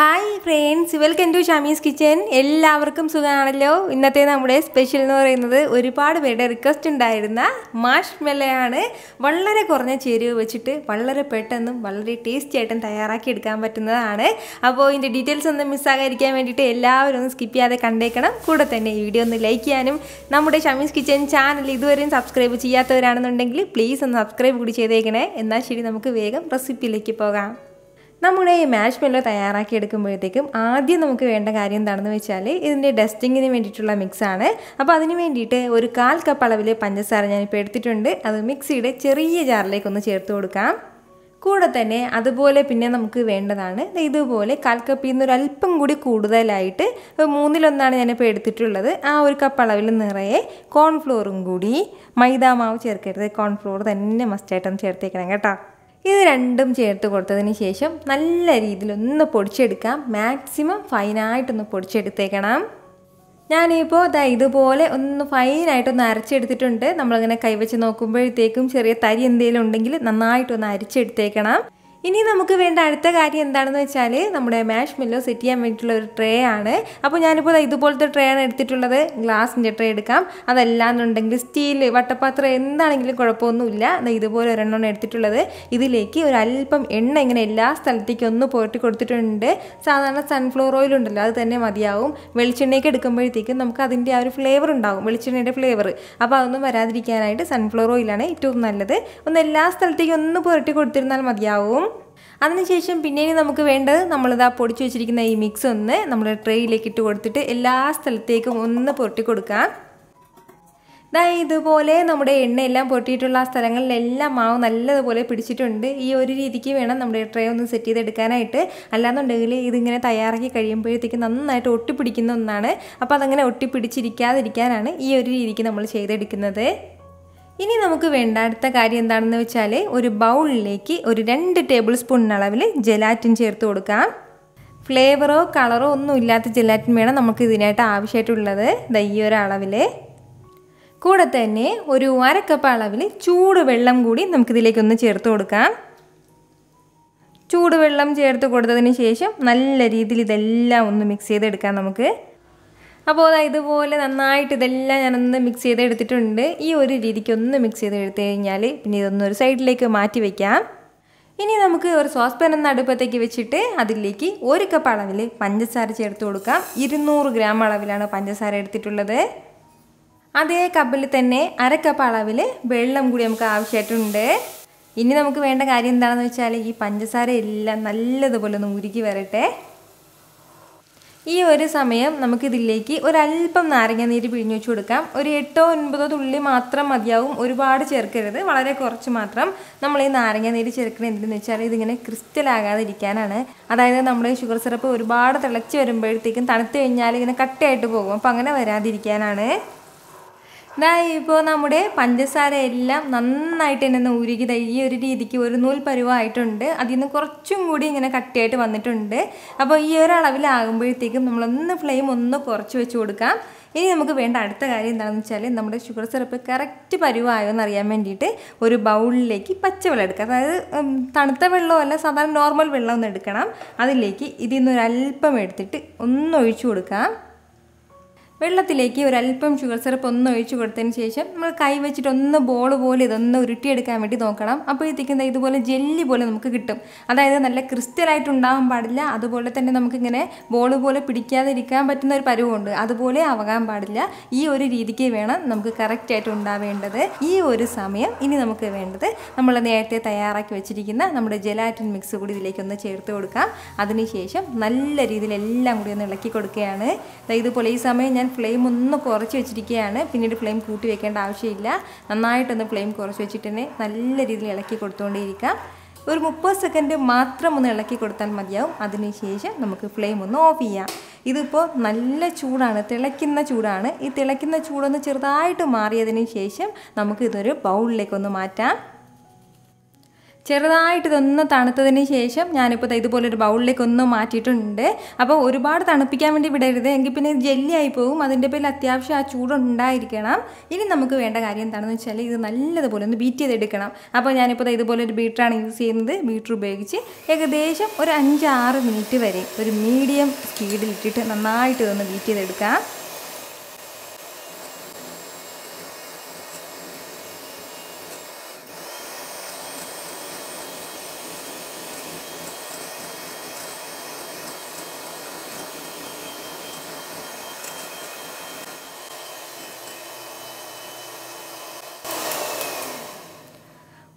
hi friends welcome to Shamees kitchen എല്ലാവർക്കും സുഖമാണല്ലോ ഇന്നത്തെ നമ്മുടെ സ്പെഷ്യൽ എന്ന് പറയുന്നത് ഒരുപാട് പേരുടെ റിക്വസ്റ്റ് ഉണ്ടായിരുന്ന മാഷ് മെല്ലയാണ് വളരെ കുറഞ്ഞ ചേരുവ വെച്ചിട്ട് വളരെ പെട്ടെന്നും വളരെ ടേസ്റ്റി ആയിട്ടും തയ്യാറാക്കി എടുക്കാൻ പറ്റുന്നതാണ് അപ്പോൾ ഇതിൻ്റെ ഡീറ്റെയിൽസ് ഒന്നും മിസ്സാകാതിരിക്കാൻ വേണ്ടിയിട്ട് എല്ലാവരും ഒന്ന് സ്കിപ്പ് ചെയ്യാതെ കണ്ടേക്കണം കൂടെ തന്നെ ഈ വീഡിയോ ഒന്ന് ലൈക്ക് ചെയ്യാനും നമ്മുടെ ഷമീസ് കിച്ചൻ ചാനൽ ഇതുവരെയും സബ്സ്ക്രൈബ് ചെയ്യാത്തവരാണെന്നുണ്ടെങ്കിൽ പ്ലീസ് ഒന്ന് സബ്സ്ക്രൈബ് കൂടി ചെയ്തേക്കണേ എന്നാൽ ശരി നമുക്ക് വേഗം റെസിപ്പിയിലേക്ക് പോകാം നമ്മുടെ ഈ മാഷ് മെല്ലോ തയ്യാറാക്കി എടുക്കുമ്പോഴത്തേക്കും ആദ്യം നമുക്ക് വേണ്ട കാര്യം എന്താണെന്ന് വെച്ചാൽ ഇതിൻ്റെ ഡസ്റ്റിങ്ങിന് വേണ്ടിയിട്ടുള്ള മിക്സാണ് അപ്പോൾ അതിന് വേണ്ടിയിട്ട് ഒരു കാൽ കപ്പ് അളവിൽ പഞ്ചസാര ഞാനിപ്പോൾ എടുത്തിട്ടുണ്ട് അത് മിക്സിയുടെ ചെറിയ ജാറിലേക്കൊന്ന് ചേർത്ത് കൊടുക്കാം കൂടെ തന്നെ അതുപോലെ പിന്നെ നമുക്ക് വേണ്ടതാണ് ഇതുപോലെ കാൽ കപ്പിൽ നിന്ന് അല്പം കൂടി കൂടുതലായിട്ട് മൂന്നിലൊന്നാണ് ഞാനിപ്പോൾ എടുത്തിട്ടുള്ളത് ആ ഒരു കപ്പ് അളവിൽ നിറയെ കോൺഫ്ലോറും കൂടി മൈദാമാവ് ചേർക്കരുത് കോൺഫ്ലോർ തന്നെ മസ്റ്റായിട്ടൊന്ന് ചേർത്തേക്കണം കേട്ടോ ഇത് രണ്ടും ചേർത്ത് കൊടുത്തതിന് ശേഷം നല്ല രീതിയിൽ ഒന്ന് പൊടിച്ചെടുക്കാം മാക്സിമം ഫൈനായിട്ടൊന്ന് പൊടിച്ചെടുത്തേക്കണം ഞാനിപ്പോൾ ഇതാ ഇതുപോലെ ഒന്ന് ഫൈനായിട്ടൊന്ന് അരച്ചെടുത്തിട്ടുണ്ട് നമ്മളിങ്ങനെ കൈവച്ച് നോക്കുമ്പോഴത്തേക്കും ചെറിയ തരി എന്തെങ്കിലും ഉണ്ടെങ്കിൽ നന്നായിട്ടൊന്ന് അരിച്ചെടുത്തേക്കണം ഇനി നമുക്ക് വേണ്ട അടുത്ത കാര്യം എന്താണെന്ന് വെച്ചാൽ നമ്മുടെ മാഷ് മില്ലോ സെറ്റ് ചെയ്യാൻ വേണ്ടിയിട്ടുള്ള ഒരു ട്രേ ആണ് അപ്പോൾ ഞാനിപ്പോൾ ഇതുപോലത്തെ ട്രേ ആണ് എടുത്തിട്ടുള്ളത് ഗ്ലാസിൻ്റെ ട്രേ എടുക്കാം അതല്ലാന്നുണ്ടെങ്കിൽ സ്റ്റീൽ വട്ടപ്പാത്രം എന്താണെങ്കിലും കുഴപ്പമൊന്നുമില്ല ഇതുപോലെ ഒരെണ്ണം എടുത്തിട്ടുള്ളത് ഇതിലേക്ക് ഒരു അല്പം എണ്ണ ഇങ്ങനെ എല്ലാ സ്ഥലത്തേക്കും ഒന്ന് പുരട്ടി കൊടുത്തിട്ടുണ്ട് സാധാരണ സൺഫ്ലവർ ഓയിൽ ഉണ്ടല്ലോ അത് തന്നെ മതിയാവും വെളിച്ചെണ്ണയൊക്കെ എടുക്കുമ്പോഴത്തേക്കും നമുക്ക് അതിൻ്റെ ആ ഒരു ഫ്ലേവർ ഉണ്ടാകും വെളിച്ചെണ്ണയുടെ ഫ്ലേവർ അപ്പോൾ അതൊന്നും വരാതിരിക്കാനായിട്ട് സൺഫ്ലവർ ഓയിലാണ് ഏറ്റവും നല്ലത് ഒന്ന് എല്ലാ സ്ഥലത്തേക്കും ഒന്ന് പുരട്ടി കൊടുത്തിരുന്നാൽ മതിയാവും അതിനുശേഷം പിന്നെയും നമുക്ക് വേണ്ടത് നമ്മളിതാ പൊടിച്ചു വെച്ചിരിക്കുന്ന ഈ മിക്സ് ഒന്ന് നമ്മൾ ട്രേയിലേക്ക് ഇട്ട് കൊടുത്തിട്ട് എല്ലാ സ്ഥലത്തേക്കും ഒന്ന് പൊട്ടി കൊടുക്കാം ദാ ഇതുപോലെ നമ്മുടെ എണ്ണയെല്ലാം പൊട്ടിയിട്ടുള്ള സ്ഥലങ്ങളിലെല്ലാം മാവ് നല്ലതുപോലെ പിടിച്ചിട്ടുണ്ട് ഈ ഒരു രീതിക്ക് വേണം നമ്മുടെ ട്രേ ഒന്ന് സെറ്റ് ചെയ്തെടുക്കാനായിട്ട് അല്ലാന്നുണ്ടെങ്കിൽ ഇതിങ്ങനെ തയ്യാറാക്കി കഴിയുമ്പോഴത്തേക്ക് നന്നായിട്ട് ഒട്ടിപ്പിടിക്കുന്ന ഒന്നാണ് അപ്പോൾ അതങ്ങനെ ഒട്ടിപ്പിടിച്ചിരിക്കാതിരിക്കാനാണ് ഈ ഒരു രീതിക്ക് നമ്മൾ ചെയ്തെടുക്കുന്നത് ഇനി നമുക്ക് വേണ്ട അടുത്ത കാര്യം എന്താണെന്ന് വെച്ചാൽ ഒരു ബൗളിലേക്ക് ഒരു രണ്ട് ടേബിൾ സ്പൂണിനളവിൽ അളവിൽ ജെലാറ്റിൻ ചേർത്ത് കൊടുക്കാം ഫ്ലേവറോ കളറോ ഒന്നും ഇല്ലാത്ത ജെലാറ്റിൻ വേണം നമുക്ക് ഇതിനായിട്ട് ആവശ്യമായിട്ടുള്ളത് ദയ്യൊരളവിൽ കൂടെ തന്നെ ഒരു അരക്കപ്പ് അളവിൽ ചൂട് വെള്ളം കൂടി നമുക്കിതിലേക്കൊന്ന് ചേർത്ത് കൊടുക്കാം ചൂടുവെള്ളം ചേർത്ത് കൊടുത്തതിന് ശേഷം നല്ല രീതിയിൽ ഇതെല്ലാം ഒന്ന് മിക്സ് ചെയ്തെടുക്കാം നമുക്ക് അപ്പോൾ ഇതുപോലെ നന്നായിട്ട് ഇതെല്ലാം ഞാനൊന്ന് മിക്സ് ചെയ്തെടുത്തിട്ടുണ്ട് ഈ ഒരു രീതിക്ക് ഒന്ന് മിക്സ് ചെയ്തെടുത്ത് കഴിഞ്ഞാൽ പിന്നെ ഇതൊന്ന് ഒരു സൈഡിലേക്ക് മാറ്റി വയ്ക്കാം ഇനി നമുക്ക് ഒരു സോസ് പാൻ അടുപ്പത്തേക്ക് വെച്ചിട്ട് അതിലേക്ക് ഒരു കപ്പ് അളവിൽ പഞ്ചസാര ചേർത്ത് കൊടുക്കാം ഇരുന്നൂറ് ഗ്രാം അളവിലാണ് പഞ്ചസാര എടുത്തിട്ടുള്ളത് അതേ കപ്പിൽ തന്നെ അര കപ്പ് അളവിൽ വെള്ളം കൂടി നമുക്ക് ആവശ്യമായിട്ടുണ്ട് ഇനി നമുക്ക് വേണ്ട കാര്യം എന്താണെന്ന് വെച്ചാൽ ഈ പഞ്ചസാര എല്ലാം നല്ലതുപോലെ ഒന്ന് ഉരുക്കി വരട്ടെ ഈ ഒരു സമയം നമുക്കിതിലേക്ക് ഒരല്പം നാരങ്ങാനീര് പിഴിഞ്ഞു വെച്ച് കൊടുക്കാം ഒരു എട്ടോ ഒൻപതോ തുള്ളി മാത്രം മതിയാവും ഒരുപാട് ചേർക്കരുത് വളരെ കുറച്ച് മാത്രം നമ്മൾ ഈ നാരങ്ങാനീര് ചേർക്കുന്നത് എന്തെന്ന് വെച്ചാൽ ഇതിങ്ങനെ ക്രിസ്റ്റലാകാതിരിക്കാനാണ് അതായത് നമ്മുടെ ഷുഗർ സിറപ്പ് ഒരുപാട് തിളച്ച് വരുമ്പോഴത്തേക്കും തണുത്ത് കഴിഞ്ഞാൽ ഇങ്ങനെ കട്ടയായിട്ട് പോകും അപ്പോൾ അങ്ങനെ വരാതിരിക്കാനാണ് ഇതാ ഇപ്പോൾ നമ്മുടെ പഞ്ചസാര എല്ലാം നന്നായിട്ട് തന്നെ ഒന്ന് ഈ ഒരു രീതിക്ക് ഒരു നൂൽ പരുവമായിട്ടുണ്ട് അതിൽ നിന്ന് കുറച്ചും കൂടി ഇങ്ങനെ കട്ടിയായിട്ട് വന്നിട്ടുണ്ട് അപ്പോൾ ഈ ഒരു അളവിലാകുമ്പോഴത്തേക്കും നമ്മളൊന്ന് ഫ്ലെയിം ഒന്ന് കുറച്ച് വെച്ച് കൊടുക്കാം ഇനി നമുക്ക് വേണ്ട അടുത്ത കാര്യം എന്താണെന്ന് വെച്ചാൽ നമ്മുടെ ഷുഗർ സിറപ്പ് കറക്റ്റ് പരുവായോ എന്ന് അറിയാൻ വേണ്ടിയിട്ട് ഒരു ബൗളിലേക്ക് പച്ചവെള്ളം എടുക്കുക അതായത് തണുത്ത വെള്ളമല്ല സാധാരണ നോർമൽ വെള്ളം ഒന്ന് എടുക്കണം അതിലേക്ക് ഇതിൽ നിന്ന് എടുത്തിട്ട് ഒന്ന് കൊടുക്കാം വെള്ളത്തിലേക്ക് ഒരല്പം ഷുഗർ സിറപ്പ് ഒന്ന് ഒഴിച്ചു കൊടുത്തതിന് ശേഷം നമ്മൾ കൈ വെച്ചിട്ട് ഒന്ന് ബോൾ പോലെ ഇതൊന്ന് ഉരുട്ടിയെടുക്കാൻ വേണ്ടി നോക്കണം അപ്പോഴത്തേക്കും ഇതുപോലെ ജെല്ലി പോലെ നമുക്ക് കിട്ടും അതായത് നല്ല ക്രിസ്റ്റലായിട്ട് ഉണ്ടാവാൻ പാടില്ല അതുപോലെ തന്നെ നമുക്കിങ്ങനെ ബോൾ പോലെ പിടിക്കാതിരിക്കാൻ പറ്റുന്ന ഒരു പരുവുണ്ട് അതുപോലെ ആവാൻ പാടില്ല ഈ ഒരു രീതിക്ക് വേണം നമുക്ക് കറക്റ്റായിട്ട് ഉണ്ടാവേണ്ടത് ഈ ഒരു സമയം ഇനി നമുക്ക് വേണ്ടത് നമ്മൾ നേരത്തെ തയ്യാറാക്കി വെച്ചിരിക്കുന്ന നമ്മുടെ ജെലാറ്റിൻ മിക്സ് കൂടി ഇതിലേക്ക് ഒന്ന് ചേർത്ത് കൊടുക്കാം അതിനുശേഷം നല്ല രീതിയിൽ എല്ലാം കൂടി ഒന്ന് ഇളക്കി കൊടുക്കുകയാണ് ഇതുപോലെ ഈ സമയം ഞാൻ ഞാൻ ഫ്ലെയിം ഒന്ന് കുറച്ച് വെച്ചിരിക്കുകയാണ് പിന്നീട് ഫ്ലെയിം കൂട്ടി വെക്കേണ്ട ആവശ്യമില്ല നന്നായിട്ടൊന്ന് ഫ്ലെയിം കുറച്ച് വെച്ചിട്ട് തന്നെ നല്ല രീതിയിൽ ഇളക്കി കൊടുത്തുകൊണ്ടേയിരിക്കാം ഒരു മുപ്പത് സെക്കൻഡ് മാത്രം ഒന്ന് ഇളക്കി കൊടുത്താൽ മതിയാവും അതിനുശേഷം നമുക്ക് ഫ്ലെയിം ഒന്ന് ഓഫ് ചെയ്യാം ഇതിപ്പോൾ നല്ല ചൂടാണ് തിളയ്ക്കുന്ന ചൂടാണ് ഈ തിളയ്ക്കുന്ന ചൂടൊന്ന് ചെറുതായിട്ട് മാറിയതിന് ശേഷം നമുക്ക് ഇതൊരു ബൗളിലേക്കൊന്ന് മാറ്റാം ചെറുതായിട്ട് ഇതൊന്ന് തണുത്തതിന് ശേഷം ഞാനിപ്പോൾ ഇതുപോലൊരു ബൗളിലേക്ക് ഒന്ന് മാറ്റിയിട്ടുണ്ട് അപ്പോൾ ഒരുപാട് തണുപ്പിക്കാൻ വേണ്ടി വിടരുത് എങ്കിൽ പിന്നെ ജെല്ലി ആയി പോകും അതിൻ്റെ പേരിൽ അത്യാവശ്യം ആ ചൂടുണ്ടായിരിക്കണം ഇനി നമുക്ക് വേണ്ട കാര്യം എന്താണെന്ന് വെച്ചാൽ ഇത് നല്ലതുപോലെ ഒന്ന് ബീറ്റ് ചെയ്തെടുക്കണം അപ്പോൾ ഞാനിപ്പോൾ ഇതുപോലെ ഒരു ബീറ്ററാണ് യൂസ് ചെയ്യുന്നത് ബീറ്റർ ഉപയോഗിച്ച് ഏകദേശം ഒരു അഞ്ചാറ് മിനിറ്റ് വരെ ഒരു മീഡിയം സ്പീഡിലിട്ടിട്ട് നന്നായിട്ട് ഇതൊന്ന് ബീറ്റ് ചെയ്തെടുക്കാം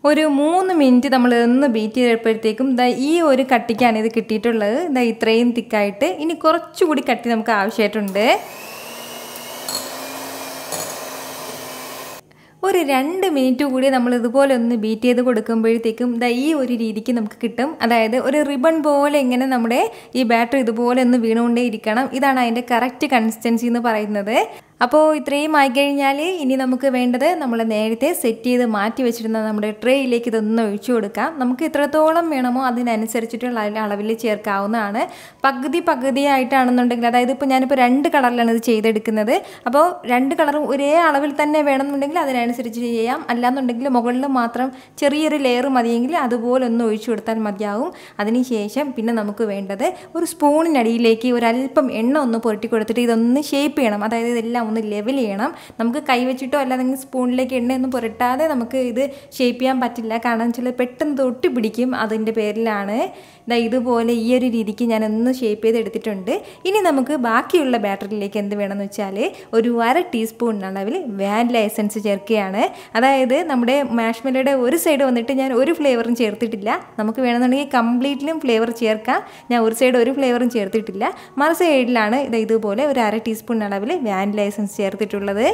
ഒരു മൂന്ന് മിനിറ്റ് നമ്മൾ ഒന്ന് ബീറ്റ് ചെയ്തപ്പോഴത്തേക്കും ദാ ഈ ഒരു കട്ടിക്കാണ് ഇത് കിട്ടിയിട്ടുള്ളത് ദാ ഇത്രയും തിക്കായിട്ട് ഇനി കുറച്ചുകൂടി കട്ടി നമുക്ക് ആവശ്യമായിട്ടുണ്ട് ഒരു രണ്ട് മിനിറ്റ് കൂടി നമ്മൾ ഇതുപോലെ ഒന്ന് ബീറ്റ് ചെയ്ത് കൊടുക്കുമ്പോഴത്തേക്കും ദാ ഈ ഒരു രീതിക്ക് നമുക്ക് കിട്ടും അതായത് ഒരു റിബൺ പോലെ ഇങ്ങനെ നമ്മുടെ ഈ ബാറ്റർ ഇതുപോലെ ഒന്ന് വീണുകൊണ്ടേ ഇരിക്കണം ഇതാണ് അതിൻ്റെ കറക്റ്റ് കൺസിസ്റ്റൻസി എന്ന് പറയുന്നത് അപ്പോൾ ഇത്രയും ആയിക്കഴിഞ്ഞാൽ ഇനി നമുക്ക് വേണ്ടത് നമ്മൾ നേരത്തെ സെറ്റ് ചെയ്ത് മാറ്റി വെച്ചിരുന്ന നമ്മുടെ ട്രേയിലേക്ക് ഇതൊന്ന് ഒഴിച്ചു കൊടുക്കാം നമുക്ക് എത്രത്തോളം വേണമോ അതിനനുസരിച്ചിട്ടുള്ള അതിൻ്റെ അളവിൽ ചേർക്കാവുന്നതാണ് പകുതി പകുതിയായിട്ടാണെന്നുണ്ടെങ്കിൽ അതായത് ഇപ്പോൾ ഞാനിപ്പോൾ രണ്ട് കളറിലാണ് ഇത് ചെയ്തെടുക്കുന്നത് അപ്പോൾ രണ്ട് കളറും ഒരേ അളവിൽ തന്നെ വേണമെന്നുണ്ടെങ്കിൽ അതിനനുസരിച്ച് ചെയ്യാം അല്ലാന്നുണ്ടെങ്കിൽ മുകളിൽ മാത്രം ചെറിയൊരു ലെയർ മതിയെങ്കിൽ അതുപോലെ ഒന്ന് ഒഴിച്ചു കൊടുത്താൽ മതിയാവും അതിനുശേഷം പിന്നെ നമുക്ക് വേണ്ടത് ഒരു സ്പൂണിനടിയിലേക്ക് ഒരല്പം എണ്ണ ഒന്ന് പുരട്ടി കൊടുത്തിട്ട് ഇതൊന്ന് ഷേപ്പ് ചെയ്യണം അതായത് ഇതെല്ലാം ഒന്ന് ലെവൽ ചെയ്യണം നമുക്ക് കൈവച്ചിട്ടോ അല്ലെങ്കിൽ സ്പൂണിലേക്ക് എണ്ണയൊന്നും പുരട്ടാതെ നമുക്ക് ഇത് ഷേപ്പ് ചെയ്യാൻ പറ്റില്ല കാരണം വെച്ചാൽ പെട്ടെന്ന് തൊട്ടി പിടിക്കും അതിൻ്റെ പേരിലാണ് ഇതാ ഇതുപോലെ ഈ ഒരു രീതിക്ക് ഞാൻ ഒന്ന് ഷേപ്പ് ചെയ്തെടുത്തിട്ടുണ്ട് ഇനി നമുക്ക് ബാക്കിയുള്ള ബാറ്ററിയിലേക്ക് എന്ത് വേണമെന്ന് വെച്ചാൽ ഒരു അര ടീസ്പൂൺ അളവിൽ വാനില എസൻസ് ചേർക്കുകയാണ് അതായത് നമ്മുടെ മാഷ്മലയുടെ ഒരു സൈഡ് വന്നിട്ട് ഞാൻ ഒരു ഫ്ലേവറും ചേർത്തിട്ടില്ല നമുക്ക് വേണമെന്നുണ്ടെങ്കിൽ കംപ്ലീറ്റ്ലിയും ഫ്ലേവർ ചേർക്കാം ഞാൻ ഒരു സൈഡ് ഒരു ഫ്ലേവറും ചേർത്തിട്ടില്ല മറു സൈഡിലാണ് ഇത് ഇതുപോലെ ഒരു അര ടീസ്പൂൺ അളവിൽ വാനില എസൻസ് എസൻസ് ചേർത്തിട്ടുള്ളത്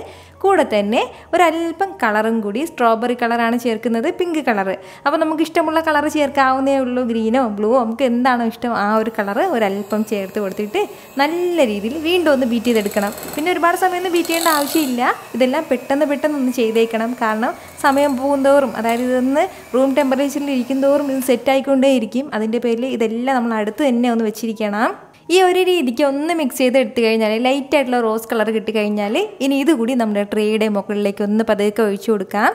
കൂടെ തന്നെ ഒരല്പം കളറും കൂടി സ്ട്രോബെറി കളറാണ് ചേർക്കുന്നത് പിങ്ക് കളറ് അപ്പോൾ നമുക്ക് ഇഷ്ടമുള്ള കളർ ചേർക്കാവുന്നേ ഉള്ളൂ ഗ്രീനോ ബ്ലൂവോ നമുക്ക് എന്താണോ ഇഷ്ടം ആ ഒരു കളറ് ഒരല്പം ചേർത്ത് കൊടുത്തിട്ട് നല്ല രീതിയിൽ വീണ്ടും ഒന്ന് ബീറ്റ് ചെയ്തെടുക്കണം പിന്നെ ഒരുപാട് സമയം ഒന്നും ബീറ്റ് ചെയ്യേണ്ട ആവശ്യമില്ല ഇതെല്ലാം പെട്ടെന്ന് പെട്ടെന്ന് ഒന്ന് ചെയ്തേക്കണം കാരണം സമയം പോകുന്തോറും അതായത് ഇതൊന്ന് റൂം ടെമ്പറേച്ചറിൽ ഇരിക്കും തോറും ഇത് സെറ്റ് ആയിക്കൊണ്ടേയിരിക്കും അതിൻ്റെ പേരിൽ ഇതെല്ലാം നമ്മൾ അടുത്ത് തന്നെ ഒന്ന് വെച്ചിരിക്കണം ഈ ഒരു രീതിക്ക് ഒന്ന് മിക്സ് ചെയ്ത് എടുത്തു കഴിഞ്ഞാൽ ലൈറ്റ് ആയിട്ടുള്ള റോസ് കളർ കിട്ടിക്കഴിഞ്ഞാൽ ഇനി ഇതുകൂടി നമ്മുടെ ട്രേയുടെ മുകളിലേക്ക് ഒന്ന് പതുക്കെ ഒഴിച്ചു കൊടുക്കാം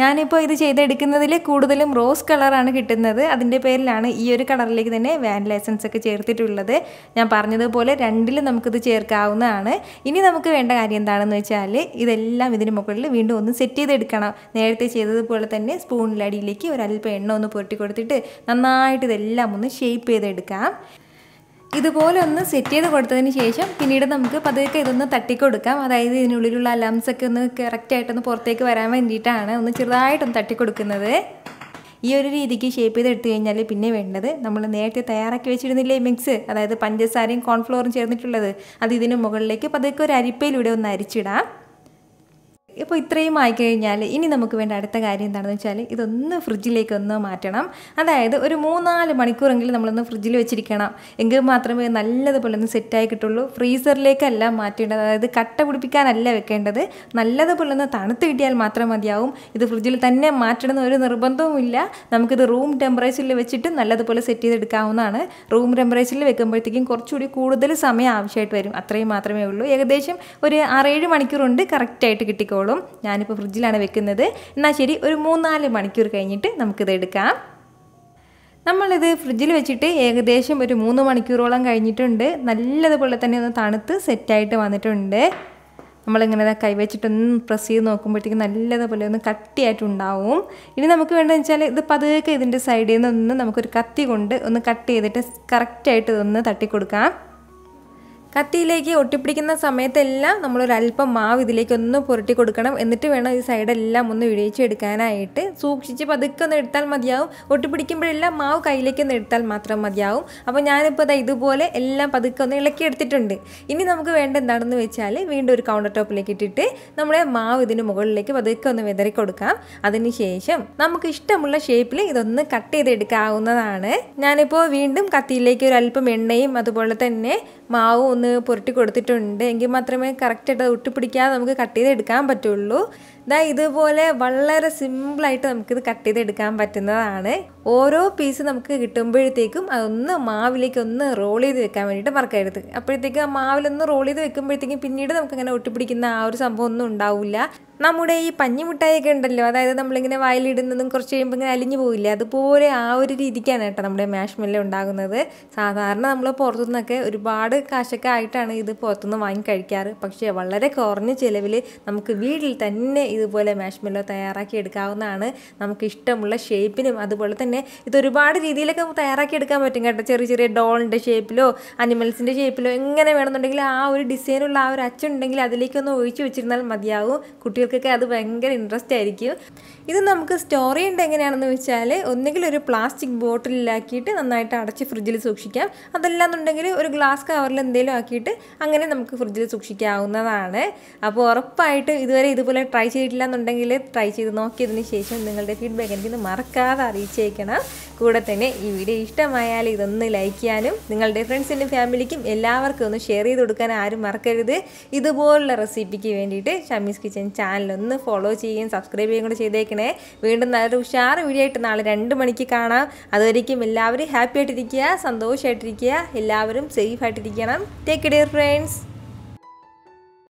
ഞാനിപ്പോൾ ഇത് ചെയ്തെടുക്കുന്നതിൽ കൂടുതലും റോസ് കളറാണ് കിട്ടുന്നത് അതിൻ്റെ പേരിലാണ് ഈ ഒരു കളറിലേക്ക് തന്നെ വാനില എസൻസ് ഒക്കെ ചേർത്തിട്ടുള്ളത് ഞാൻ പറഞ്ഞതുപോലെ രണ്ടിലും നമുക്കിത് ചേർക്കാവുന്നതാണ് ഇനി നമുക്ക് വേണ്ട കാര്യം എന്താണെന്ന് വെച്ചാൽ ഇതെല്ലാം ഇതിന് മുകളിൽ വീണ്ടും ഒന്ന് സെറ്റ് ചെയ്തെടുക്കണം നേരത്തെ ചെയ്തതുപോലെ തന്നെ സ്പൂണിലടിയിലേക്ക് ഒരല്പം എണ്ണ ഒന്ന് പുരട്ടി കൊടുത്തിട്ട് നന്നായിട്ട് ഇതെല്ലാം ഒന്ന് ഷേപ്പ് ചെയ്തെടുക്കാം ഇതുപോലെ ഒന്ന് സെറ്റ് ചെയ്ത് കൊടുത്തതിന് ശേഷം പിന്നീട് നമുക്ക് പതുക്കെ ഇതൊന്ന് തട്ടിക്കൊടുക്കാം അതായത് ഇതിനുള്ളിലുള്ള അലംസ് ഒക്കെ ഒന്ന് കറക്റ്റായിട്ടൊന്ന് പുറത്തേക്ക് വരാൻ വേണ്ടിയിട്ടാണ് ഒന്ന് ചെറുതായിട്ടൊന്ന് തട്ടിക്കൊടുക്കുന്നത് ഈ ഒരു രീതിക്ക് ഷേപ്പ് ചെയ്ത് എടുത്തു കഴിഞ്ഞാൽ പിന്നെ വേണ്ടത് നമ്മൾ നേരത്തെ തയ്യാറാക്കി വെച്ചിരുന്നില്ലേ മിക്സ് അതായത് പഞ്ചസാരയും കോൺഫ്ലോറും ചേർന്നിട്ടുള്ളത് അത് ഇതിന് മുകളിലേക്ക് പതുക്കെ ഒരു അരിപ്പയിലൂടെ ഒന്ന് അരിച്ചിടാം ഇപ്പോൾ ഇത്രയും ആയിക്കഴിഞ്ഞാൽ ഇനി നമുക്ക് വേണ്ട അടുത്ത കാര്യം എന്താണെന്ന് വെച്ചാൽ ഇതൊന്ന് ഫ്രിഡ്ജിലേക്ക് ഒന്ന് മാറ്റണം അതായത് ഒരു മൂന്നാല് മണിക്കൂറെങ്കിലും നമ്മളൊന്ന് ഫ്രിഡ്ജിൽ വെച്ചിരിക്കണം എങ്കിൽ മാത്രമേ നല്ലതുപോലെ ഒന്ന് സെറ്റായി കിട്ടുള്ളൂ ഫ്രീസറിലേക്കല്ല മാറ്റേണ്ടത് അതായത് കട്ട പിടിപ്പിക്കാനല്ല വെക്കേണ്ടത് നല്ലതുപോലെ ഒന്ന് തണുത്ത് കിട്ടിയാൽ മാത്രം മതിയാവും ഇത് ഫ്രിഡ്ജിൽ തന്നെ മാറ്റണമെന്ന് ഒരു നിർബന്ധവുമില്ല നമുക്കിത് റൂം ടെമ്പറേച്ചറിൽ വെച്ചിട്ട് നല്ലതുപോലെ സെറ്റ് ചെയ്തെടുക്കാവുന്നതാണ് റൂം ടെമ്പറേച്ചറിൽ വെക്കുമ്പോഴത്തേക്കും കുറച്ചുകൂടി കൂടുതൽ സമയം ആവശ്യമായിട്ട് വരും അത്രയും മാത്രമേ ഉള്ളൂ ഏകദേശം ഒരു ആറേഴ് മണിക്കൂറുണ്ട് കറക്റ്റായിട്ട് കിട്ടിക്കോളൂ വെച്ചോളും ഞാനിപ്പോൾ ഫ്രിഡ്ജിലാണ് വെക്കുന്നത് എന്നാൽ ശരി ഒരു മൂന്നാല് മണിക്കൂർ കഴിഞ്ഞിട്ട് നമുക്കിത് എടുക്കാം നമ്മളിത് ഫ്രിഡ്ജിൽ വെച്ചിട്ട് ഏകദേശം ഒരു മൂന്ന് മണിക്കൂറോളം കഴിഞ്ഞിട്ടുണ്ട് നല്ലതുപോലെ തന്നെ ഒന്ന് തണുത്ത് സെറ്റായിട്ട് വന്നിട്ടുണ്ട് നമ്മളിങ്ങനെ കൈവച്ചിട്ടൊന്ന് പ്രസ് ചെയ്ത് നോക്കുമ്പോഴത്തേക്കും നല്ലതുപോലെ ഒന്ന് കട്ടിയായിട്ടുണ്ടാവും ഇനി നമുക്ക് വേണ്ടതെന്ന് വെച്ചാൽ ഇത് പതുക്കെ ഇതിൻ്റെ സൈഡിൽ നിന്ന് ഒന്ന് നമുക്കൊരു കത്തി കൊണ്ട് ഒന്ന് കട്ട് ചെയ്തിട്ട് കറക്റ്റായിട്ട് ഇതൊന്ന് തട്ടിക്കൊടുക്കാം കത്തിയിലേക്ക് ഒട്ടിപ്പിടിക്കുന്ന സമയത്തെല്ലാം നമ്മളൊരല്പം മാവ് ഇതിലേക്ക് ഒന്ന് പുരട്ടി കൊടുക്കണം എന്നിട്ട് വേണം ഈ സൈഡെല്ലാം ഒന്ന് ഇഴയിച്ചെടുക്കാനായിട്ട് സൂക്ഷിച്ച് പതുക്കെ ഒന്ന് എടുത്താൽ മതിയാവും ഒട്ടിപ്പിടിക്കുമ്പോഴെല്ലാം മാവ് കയ്യിലേക്ക് ഒന്ന് എടുത്താൽ മാത്രം മതിയാവും അപ്പോൾ ഞാനിപ്പോൾ ഇതുപോലെ എല്ലാം പതുക്കെ ഒന്ന് ഇളക്കി എടുത്തിട്ടുണ്ട് ഇനി നമുക്ക് വേണ്ട എന്താണെന്ന് വെച്ചാൽ വീണ്ടും ഒരു കൗണ്ടർ ടോപ്പിലേക്ക് ഇട്ടിട്ട് നമ്മുടെ മാവ് ഇതിന് മുകളിലേക്ക് പതുക്കെ ഒന്ന് വിതറി കൊടുക്കാം അതിനുശേഷം നമുക്ക് ഇഷ്ടമുള്ള ഷേപ്പിൽ ഇതൊന്ന് കട്ട് ചെയ്തെടുക്കാവുന്നതാണ് ഞാനിപ്പോൾ വീണ്ടും കത്തിയിലേക്ക് ഒരു അല്പം എണ്ണയും അതുപോലെ തന്നെ മാവ് ഒന്ന് പുരട്ടി കൊടുത്തിട്ടുണ്ട് എങ്കിൽ മാത്രമേ കറക്റ്റായിട്ട് ഒട്ടിപ്പിടിക്കാതെ നമുക്ക് കട്ട് ചെയ്തെടുക്കാൻ പറ്റുള്ളൂ ദാ ഇതുപോലെ വളരെ സിമ്പിളായിട്ട് നമുക്കിത് കട്ട് ചെയ്തെടുക്കാൻ പറ്റുന്നതാണ് ഓരോ പീസ് നമുക്ക് കിട്ടുമ്പോഴത്തേക്കും അതൊന്ന് മാവിലേക്ക് ഒന്ന് റോൾ ചെയ്ത് വെക്കാൻ വേണ്ടിയിട്ട് മറക്കരുത് അപ്പോഴത്തേക്കും ആ മാവിലൊന്ന് റോൾ ചെയ്ത് വെക്കുമ്പോഴത്തേക്കും പിന്നീട് നമുക്കങ്ങനെ ഒട്ടിപ്പിടിക്കുന്ന ആ ഒരു സംഭവം ഒന്നും ഉണ്ടാവില്ല നമ്മുടെ ഈ പഞ്ഞിമുട്ടായൊക്കെ ഉണ്ടല്ലോ അതായത് നമ്മളിങ്ങനെ വായിലിടുന്നതും കുറച്ച് കഴിയുമ്പോൾ ഇങ്ങനെ അലിഞ്ഞു പോവില്ല അതുപോലെ ആ ഒരു രീതിക്കാണ് കേട്ടോ നമ്മുടെ മാഷ്മെല്ല ഉണ്ടാകുന്നത് സാധാരണ നമ്മൾ പുറത്തുനിന്നൊക്കെ ഒരുപാട് കാശൊക്കെ ആയിട്ടാണ് ഇത് പുറത്തുനിന്ന് വാങ്ങി കഴിക്കാറ് പക്ഷേ വളരെ കുറഞ്ഞ ചിലവിൽ നമുക്ക് വീട്ടിൽ തന്നെ ഇതുപോലെ മാഷ്മെല്ലോ തയ്യാറാക്കി എടുക്കാവുന്നതാണ് നമുക്ക് ഇഷ്ടമുള്ള ഷേപ്പിനും അതുപോലെ തന്നെ ഇത് ഒരുപാട് രീതിയിലൊക്കെ തയ്യാറാക്കി എടുക്കാൻ പറ്റും കേട്ടോ ചെറിയ ചെറിയ ഡോളിൻ്റെ ഷേപ്പിലോ അനിമൽസിൻ്റെ ഷേപ്പിലോ എങ്ങനെ വേണമെന്നുണ്ടെങ്കിൽ ആ ഒരു ഡിസൈനുള്ള ആ ഒരു അച്ഛനുണ്ടെങ്കിൽ അതിലേക്കൊന്ന് ഒഴിച്ചു വെച്ചിരുന്നാൽ മതിയാവും കുട്ടികൾക്കൊക്കെ അത് ഭയങ്കര ഇൻട്രസ്റ്റ് ആയിരിക്കും ഇത് നമുക്ക് സ്റ്റോർ ചെയ്യേണ്ടത് എങ്ങനെയാണെന്ന് വെച്ചാൽ ഒന്നുകിൽ ഒരു പ്ലാസ്റ്റിക് ബോട്ടിലാക്കിയിട്ട് നന്നായിട്ട് അടച്ച് ഫ്രിഡ്ജിൽ സൂക്ഷിക്കാം അതല്ലാന്നുണ്ടെങ്കിൽ ഒരു ഗ്ലാസ് കവറിൽ എന്തെങ്കിലും ആക്കിയിട്ട് അങ്ങനെ നമുക്ക് ഫ്രിഡ്ജിൽ സൂക്ഷിക്കാവുന്നതാണ് അപ്പോൾ ഉറപ്പായിട്ടും ഇതുവരെ ഇതുപോലെ ട്രൈ ചെയ്ത് കിട്ടിയിട്ടില്ല എന്നുണ്ടെങ്കിൽ ട്രൈ ചെയ്ത് നോക്കിയതിന് ശേഷം നിങ്ങളുടെ ഫീഡ്ബാക്ക് എനിക്കൊന്ന് മറക്കാതെ അറിയിച്ചേക്കണം കൂടെ തന്നെ ഈ വീഡിയോ ഇഷ്ടമായാൽ ഇതൊന്ന് ലൈക്ക് ചെയ്യാനും നിങ്ങളുടെ ഫ്രണ്ട്സിനും ഫാമിലിക്കും എല്ലാവർക്കും ഒന്ന് ഷെയർ ചെയ്ത് കൊടുക്കാൻ ആരും മറക്കരുത് ഇതുപോലുള്ള റെസിപ്പിക്ക് വേണ്ടിയിട്ട് ഷമീസ് കിച്ചൻ ചാനൽ ഒന്ന് ഫോളോ ചെയ്യുകയും സബ്സ്ക്രൈബ് ചെയ്യുകയും കൂടെ ചെയ്തേക്കണേ വീണ്ടും നല്ലൊരു ഉഷാർ വീഡിയോ ആയിട്ട് നാളെ രണ്ട് മണിക്ക് കാണാം അതുവരേക്കും എല്ലാവരും ഹാപ്പി ആയിട്ടിരിക്കുക സന്തോഷമായിട്ടിരിക്കുക എല്ലാവരും സേഫ് ആയിട്ടിരിക്കണം ടേക്ക് ഡെയർ ഫ്രണ്ട്സ്